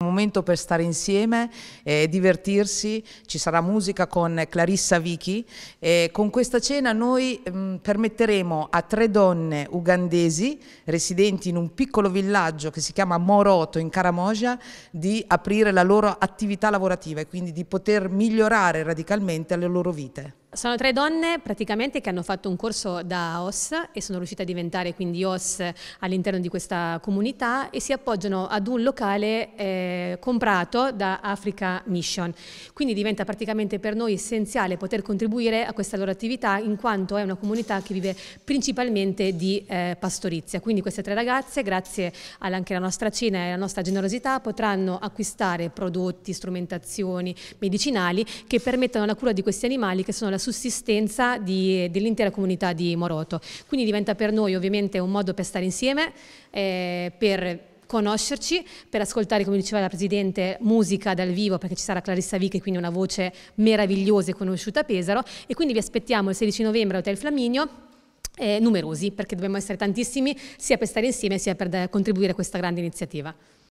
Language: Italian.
Un momento per stare insieme, eh, divertirsi, ci sarà musica con Clarissa Vichi. Eh, con questa cena noi mh, mm, permetteremo a tre donne ugandesi residenti in un piccolo villaggio che si chiama Moroto in Karamoja di aprire la loro attività lavorativa e quindi di poter migliorare radicalmente le loro vite. Sono tre donne praticamente che hanno fatto un corso da OS e sono riuscite a diventare quindi OS all'interno di questa comunità e si appoggiano ad un locale eh, comprato da Africa Mission. Quindi diventa praticamente per noi essenziale poter contribuire a questa loro attività in quanto è una comunità che vive principalmente di eh, pastorizia. Quindi queste tre ragazze, grazie anche alla nostra cena e alla nostra generosità, potranno acquistare prodotti, strumentazioni, medicinali che permettano la cura di questi animali che sono la sussistenza dell'intera comunità di Moroto. Quindi diventa per noi ovviamente un modo per stare insieme, eh, per conoscerci, per ascoltare, come diceva la Presidente, musica dal vivo, perché ci sarà Clarissa Vichi, quindi una voce meravigliosa e conosciuta a Pesaro, e quindi vi aspettiamo il 16 novembre a Hotel Flaminio, eh, numerosi, perché dobbiamo essere tantissimi, sia per stare insieme, sia per contribuire a questa grande iniziativa.